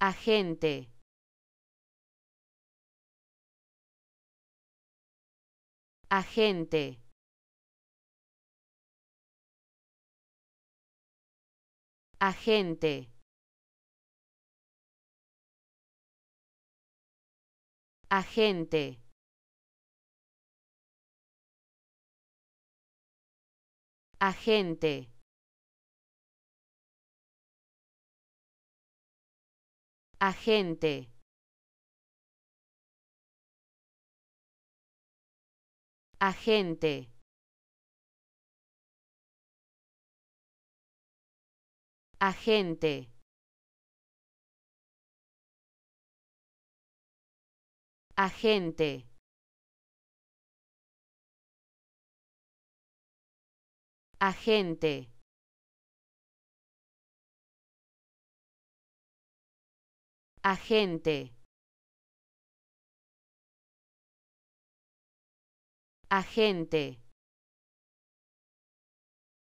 agente agente agente agente agente agente agente agente agente agente agente agente